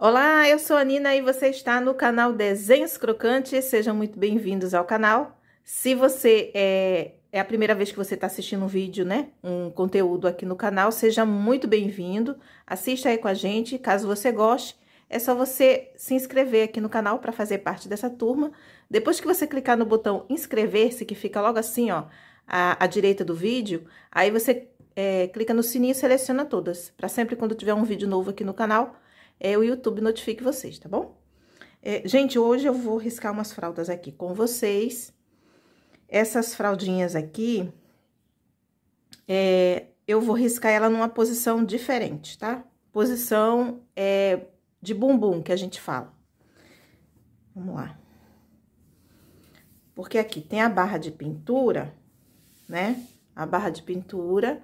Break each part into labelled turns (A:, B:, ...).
A: Olá, eu sou a Nina e você está no canal Desenhos Crocantes. Sejam muito bem-vindos ao canal. Se você é, é a primeira vez que você está assistindo um vídeo, né? Um conteúdo aqui no canal, seja muito bem-vindo. Assista aí com a gente. Caso você goste, é só você se inscrever aqui no canal para fazer parte dessa turma. Depois que você clicar no botão inscrever-se, que fica logo assim, ó, à, à direita do vídeo, aí você é, clica no sininho e seleciona todas, para sempre quando tiver um vídeo novo aqui no canal é, o YouTube notifique vocês, tá bom? É, gente, hoje eu vou riscar umas fraldas aqui com vocês. Essas fraldinhas aqui, é, eu vou riscar ela numa posição diferente, tá? Posição é, de bumbum, que a gente fala. Vamos lá. Porque aqui tem a barra de pintura, né? A barra de pintura.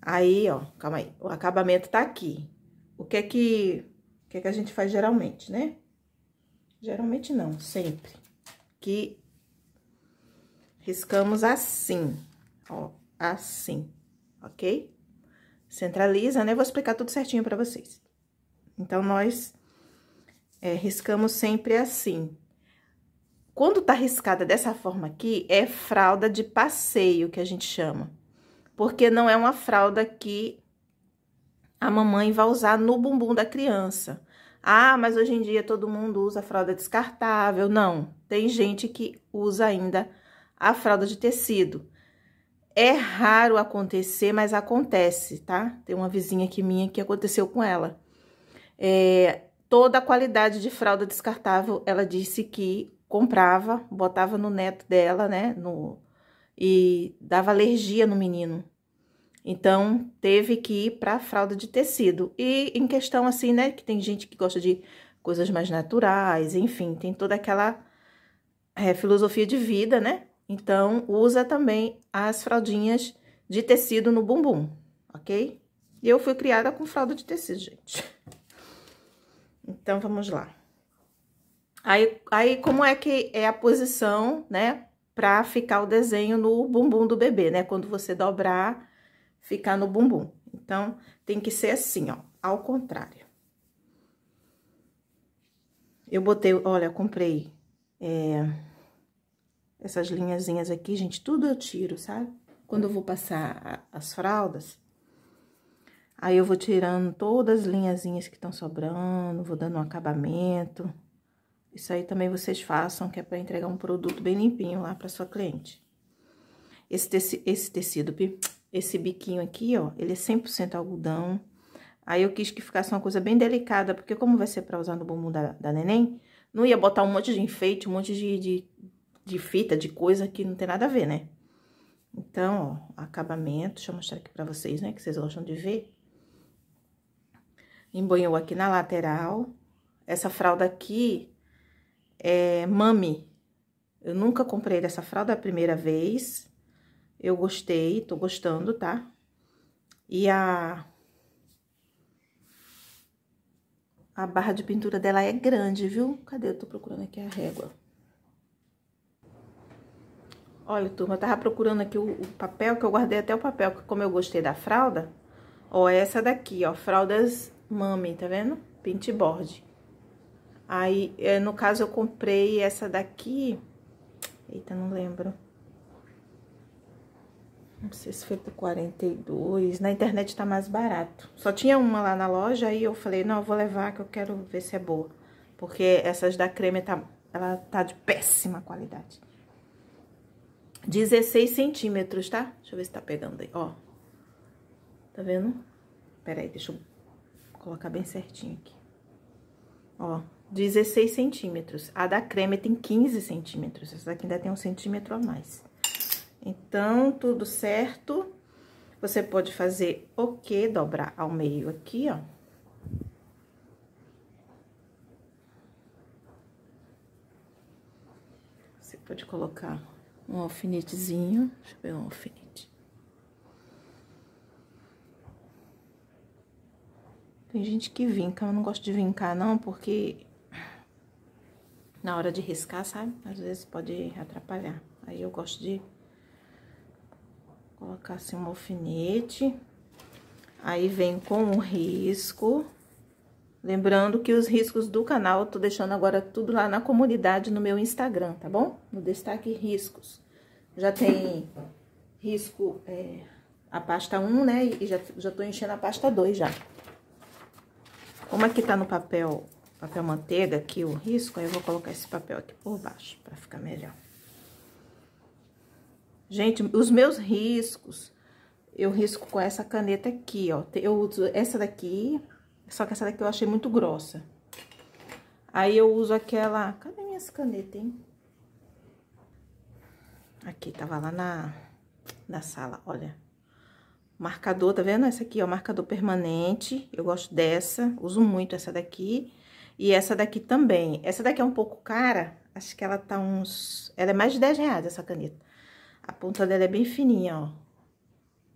A: Aí, ó, calma aí. O acabamento tá aqui o que é que, o que, é que a gente faz geralmente, né? Geralmente não, sempre. Que riscamos assim, ó, assim, ok? Centraliza, né? Vou explicar tudo certinho para vocês. Então, nós é, riscamos sempre assim. Quando tá riscada dessa forma aqui, é fralda de passeio que a gente chama. Porque não é uma fralda que a mamãe vai usar no bumbum da criança. Ah, mas hoje em dia todo mundo usa fralda descartável. Não, tem gente que usa ainda a fralda de tecido. É raro acontecer, mas acontece, tá? Tem uma vizinha aqui minha que aconteceu com ela. É, toda a qualidade de fralda descartável, ela disse que comprava, botava no neto dela, né? No, e dava alergia no menino. Então, teve que ir para fralda de tecido. E em questão assim, né, que tem gente que gosta de coisas mais naturais, enfim, tem toda aquela é, filosofia de vida, né? Então, usa também as fraldinhas de tecido no bumbum, ok? E eu fui criada com fralda de tecido, gente. Então, vamos lá. Aí, aí como é que é a posição, né, para ficar o desenho no bumbum do bebê, né? Quando você dobrar ficar no bumbum. Então, tem que ser assim, ó, ao contrário. Eu botei, olha, eu comprei é, essas linhazinhas aqui, gente, tudo eu tiro, sabe? Quando eu vou passar as fraldas, aí eu vou tirando todas as linhazinhas que estão sobrando, vou dando um acabamento. Isso aí também vocês façam, que é para entregar um produto bem limpinho lá para sua cliente. Esse, teci, esse tecido, esse biquinho aqui, ó, ele é 100% algodão. Aí eu quis que ficasse uma coisa bem delicada, porque como vai ser pra usar no bumbum da, da neném, não ia botar um monte de enfeite, um monte de, de, de fita, de coisa que não tem nada a ver, né? Então, ó, acabamento, deixa eu mostrar aqui pra vocês, né, que vocês gostam de ver. Embanhou aqui na lateral. Essa fralda aqui é mami. Eu nunca comprei dessa fralda é a primeira vez. Eu gostei, tô gostando, tá? E a... A barra de pintura dela é grande, viu? Cadê? Eu tô procurando aqui a régua. Olha, turma, eu tava procurando aqui o, o papel, que eu guardei até o papel, que como eu gostei da fralda... Ó, essa daqui, ó, fraldas mami, tá vendo? Penteboard. Aí, eh, no caso, eu comprei essa daqui... Eita, não lembro. Não sei se foi por 42. Na internet tá mais barato. Só tinha uma lá na loja aí eu falei, não, eu vou levar que eu quero ver se é boa. Porque essas da creme, tá, ela tá de péssima qualidade. 16 centímetros, tá? Deixa eu ver se tá pegando aí, ó. Tá vendo? Pera aí, deixa eu colocar bem certinho aqui. Ó, 16 centímetros. A da creme tem 15 centímetros. Essa daqui ainda tem um centímetro a mais. Então, tudo certo. Você pode fazer o que dobrar ao meio aqui, ó. Você pode colocar um alfinetezinho. Deixa eu ver um alfinete. Tem gente que vinca, eu não gosto de vincar não, porque na hora de riscar, sabe? Às vezes pode atrapalhar. Aí eu gosto de Colocar assim um alfinete. Aí vem com o risco. Lembrando que os riscos do canal eu tô deixando agora tudo lá na comunidade no meu Instagram, tá bom? No destaque riscos. Já tem risco é, a pasta 1, né? E já, já tô enchendo a pasta 2 já. Como aqui tá no papel, papel manteiga aqui o risco, aí eu vou colocar esse papel aqui por baixo para ficar melhor. Gente, os meus riscos, eu risco com essa caneta aqui, ó. Eu uso essa daqui, só que essa daqui eu achei muito grossa. Aí eu uso aquela... Cadê minhas canetas, hein? Aqui, tava lá na, na sala, olha. Marcador, tá vendo? Essa aqui, ó, marcador permanente. Eu gosto dessa, uso muito essa daqui. E essa daqui também. Essa daqui é um pouco cara, acho que ela tá uns... Ela é mais de 10 reais, essa caneta. A ponta dela é bem fininha, ó.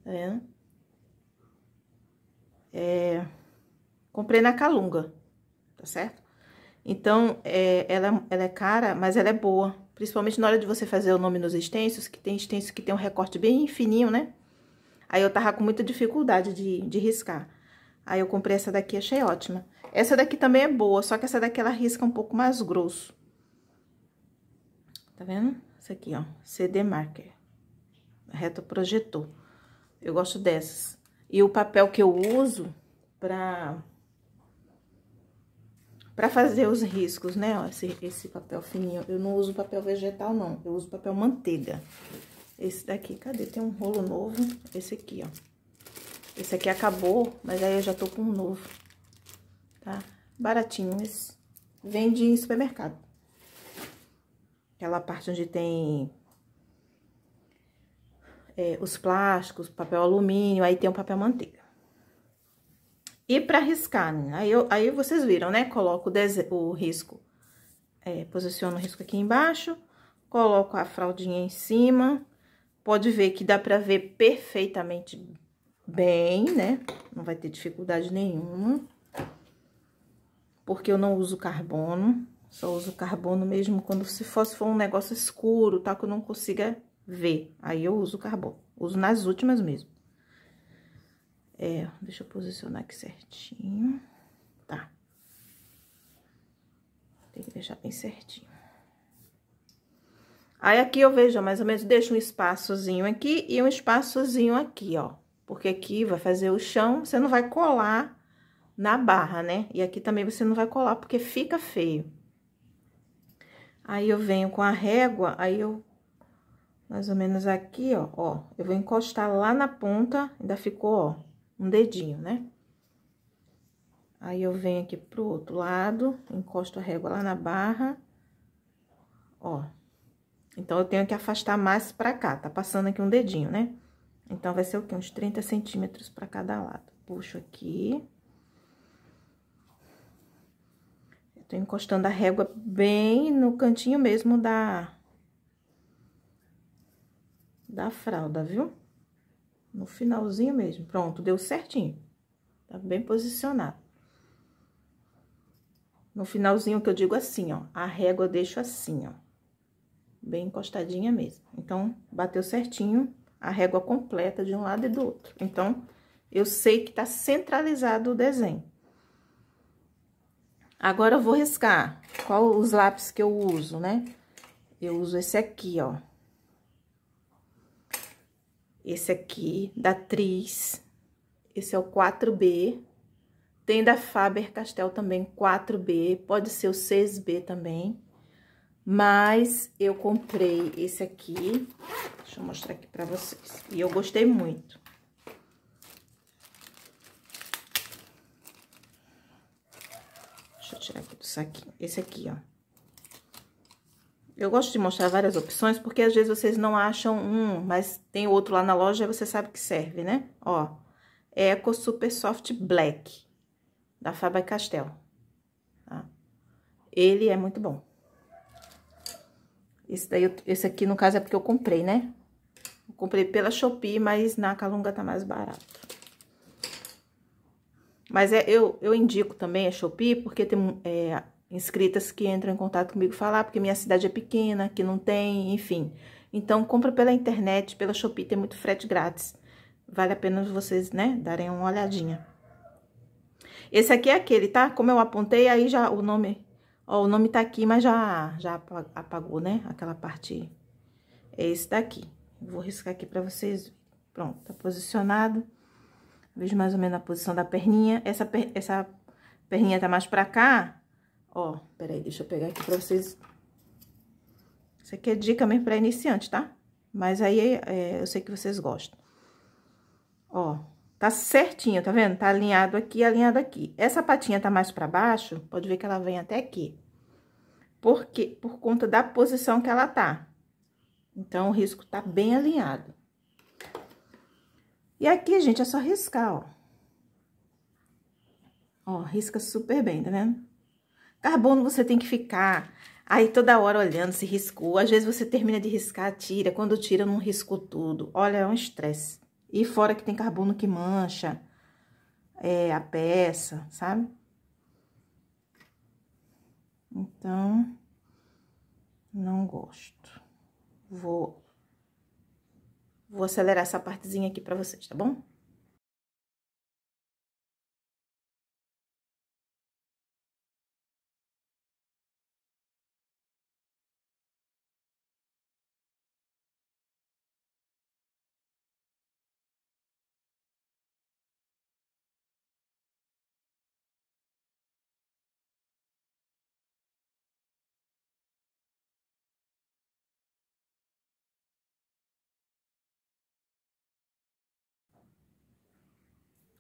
A: Tá vendo? É... Comprei na Calunga, tá certo? Então, é, ela, ela é cara, mas ela é boa. Principalmente na hora de você fazer o nome nos extensos, que tem extensos que tem um recorte bem fininho, né? Aí eu tava com muita dificuldade de, de riscar. Aí eu comprei essa daqui, achei ótima. Essa daqui também é boa, só que essa daqui ela risca um pouco mais grosso. Tá vendo? Essa aqui, ó, CD Marker projetor. Eu gosto dessas. E o papel que eu uso pra, pra fazer os riscos, né? Ó, esse, esse papel fininho. Eu não uso papel vegetal, não. Eu uso papel manteiga. Esse daqui, cadê? Tem um rolo novo. Esse aqui, ó. Esse aqui acabou, mas aí eu já tô com um novo, tá? Baratinho esse. Vende em supermercado. Aquela parte onde tem é, os plásticos, papel alumínio, aí tem o papel manteiga. E para riscar, né? aí, eu, aí vocês viram, né? Coloco o, o risco, é, posiciono o risco aqui embaixo, coloco a fraldinha em cima. Pode ver que dá para ver perfeitamente bem, né? Não vai ter dificuldade nenhuma. Porque eu não uso carbono, só uso carbono mesmo quando se fosse for um negócio escuro, tá? Que eu não consiga V. Aí eu uso carbono. Uso nas últimas mesmo. É, deixa eu posicionar aqui certinho. Tá. Tem que deixar bem certinho. Aí aqui eu vejo, mais ou menos, deixo um espaçozinho aqui e um espaçozinho aqui, ó. Porque aqui vai fazer o chão, você não vai colar na barra, né? E aqui também você não vai colar, porque fica feio. Aí eu venho com a régua, aí eu mais ou menos aqui, ó, ó. Eu vou encostar lá na ponta, ainda ficou, ó, um dedinho, né? Aí, eu venho aqui pro outro lado, encosto a régua lá na barra, ó. Então, eu tenho que afastar mais pra cá, tá passando aqui um dedinho, né? Então, vai ser o quê? Uns 30 centímetros pra cada lado. Puxo aqui. Eu tô encostando a régua bem no cantinho mesmo da, da fralda, viu? No finalzinho mesmo. Pronto, deu certinho. Tá bem posicionado. No finalzinho que eu digo assim, ó. A régua eu deixo assim, ó. Bem encostadinha mesmo. Então, bateu certinho a régua completa de um lado e do outro. Então, eu sei que tá centralizado o desenho. Agora, eu vou riscar. Qual os lápis que eu uso, né? Eu uso esse aqui, ó. Esse aqui, da Tris. Esse é o 4B. Tem da Faber-Castell também 4B, pode ser o 6B também. Mas eu comprei esse aqui, deixa eu mostrar aqui pra vocês. E eu gostei muito. Deixa eu tirar aqui do saquinho. Esse aqui, ó. Eu gosto de mostrar várias opções, porque às vezes vocês não acham um, mas tem outro lá na loja e você sabe que serve, né? Ó, Eco Super Soft Black, da Faber Castell. Tá? Ele é muito bom. Esse, daí, esse aqui, no caso, é porque eu comprei, né? Eu comprei pela Shopee, mas na Calunga tá mais barato. Mas é, eu, eu indico também a Shopee, porque tem... É, inscritas que entram em contato comigo falar, porque minha cidade é pequena, que não tem, enfim. Então, compra pela internet, pela Shopee, tem muito frete grátis. Vale a pena vocês, né, darem uma olhadinha. Esse aqui é aquele, tá? Como eu apontei, aí já o nome... Ó, o nome tá aqui, mas já, já apagou, né? Aquela parte... É esse daqui. Vou riscar aqui pra vocês. Pronto, tá posicionado. Vejo mais ou menos a posição da perninha. Essa, per... essa perninha tá mais pra cá, Ó, peraí, deixa eu pegar aqui pra vocês. Isso aqui é dica mesmo pra iniciante, tá? Mas aí, é, eu sei que vocês gostam. Ó, tá certinho, tá vendo? Tá alinhado aqui, alinhado aqui. Essa patinha tá mais pra baixo, pode ver que ela vem até aqui. Por quê? Por conta da posição que ela tá. Então, o risco tá bem alinhado. E aqui, gente, é só riscar, ó. Ó, risca super bem, tá vendo? Carbono você tem que ficar aí toda hora olhando se riscou. Às vezes você termina de riscar, tira. Quando tira, não riscou tudo. Olha, é um estresse. E fora que tem carbono que mancha é, a peça, sabe? Então, não gosto. Vou, vou acelerar essa partezinha aqui pra vocês, tá bom?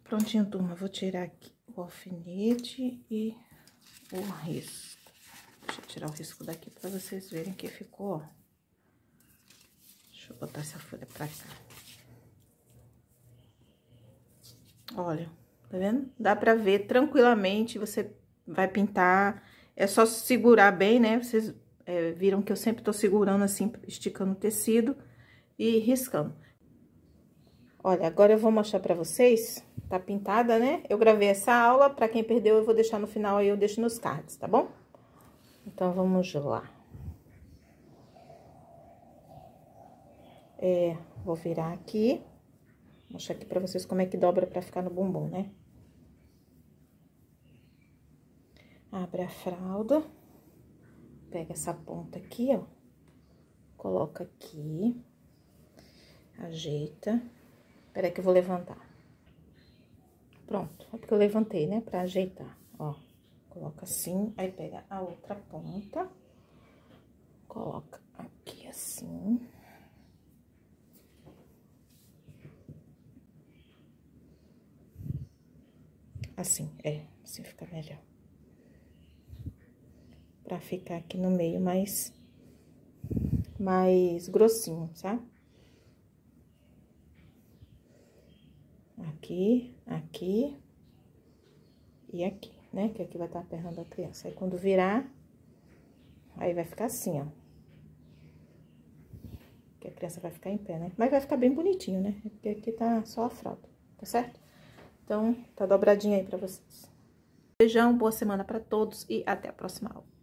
A: Prontinho, turma, vou tirar aqui o alfinete e o risco. Deixa eu tirar o risco daqui para vocês verem que ficou, ó. Deixa eu botar essa folha pra cá. Olha, tá vendo? Dá pra ver tranquilamente, você vai pintar, é só segurar bem, né? Vocês é, viram que eu sempre tô segurando assim, esticando o tecido e riscando. Olha, agora eu vou mostrar pra vocês, tá pintada, né? Eu gravei essa aula, pra quem perdeu eu vou deixar no final, aí eu deixo nos cards, tá bom? Então, vamos lá. É, vou virar aqui, mostrar aqui pra vocês como é que dobra pra ficar no bumbum, né? Abre a fralda, pega essa ponta aqui, ó, coloca aqui, ajeita... Peraí que eu vou levantar. Pronto, é porque eu levantei, né, pra ajeitar, ó. Coloca assim, aí pega a outra ponta, coloca aqui assim. Assim, é, assim fica melhor. Pra ficar aqui no meio mais, mais grossinho, sabe? aqui, aqui e aqui, né? Que aqui vai estar a perna da criança. Aí, quando virar, aí vai ficar assim, ó. Que a criança vai ficar em pé, né? Mas vai ficar bem bonitinho, né? É porque aqui tá só a fralda, tá certo? Então, tá dobradinho aí pra vocês. Beijão, boa semana pra todos e até a próxima aula.